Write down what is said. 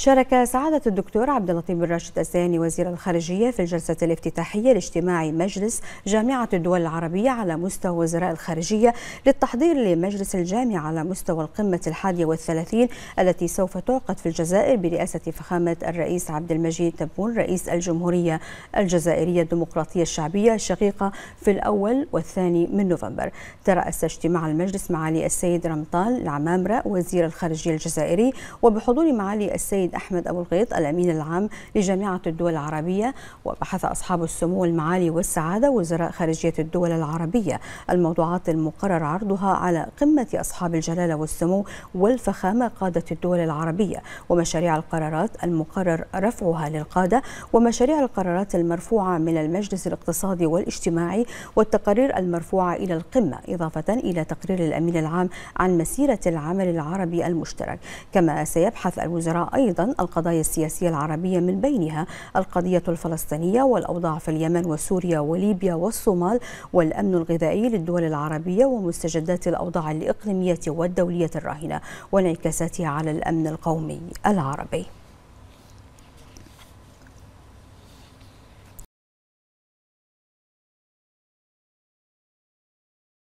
شارك سعادة الدكتور عبد اللطيف بن راشد السياني وزير الخارجية في الجلسة الافتتاحية لاجتماع مجلس جامعة الدول العربية على مستوى وزراء الخارجية للتحضير لمجلس الجامعة على مستوى القمة الحادية والثلاثين التي سوف تعقد في الجزائر برئاسة فخامة الرئيس عبد المجيد تبون رئيس الجمهورية الجزائرية الديمقراطية الشعبية الشقيقة في الأول والثاني من نوفمبر ترأس اجتماع المجلس معالي السيد رمطان العمامرة وزير الخارجية الجزائري وبحضور معالي السيد السيد أحمد أبو الغيط الأمين العام لجامعة الدول العربية وبحث أصحاب السمو المعالي والسعادة وزراء خارجية الدول العربية الموضوعات المقرر عرضها على قمة أصحاب الجلالة والسمو والفخامة قادة الدول العربية ومشاريع القرارات المقرر رفعها للقادة ومشاريع القرارات المرفوعة من المجلس الاقتصادي والاجتماعي والتقارير المرفوعة إلى القمة إضافة إلى تقرير الأمين العام عن مسيرة العمل العربي المشترك كما سيبحث الوزراء أيضا أيضا القضايا السياسية العربية من بينها القضية الفلسطينية والأوضاع في اليمن وسوريا وليبيا والصومال والأمن الغذائي للدول العربية ومستجدات الأوضاع الإقليمية والدولية الراهنة وانعكاساتها على الأمن القومي العربي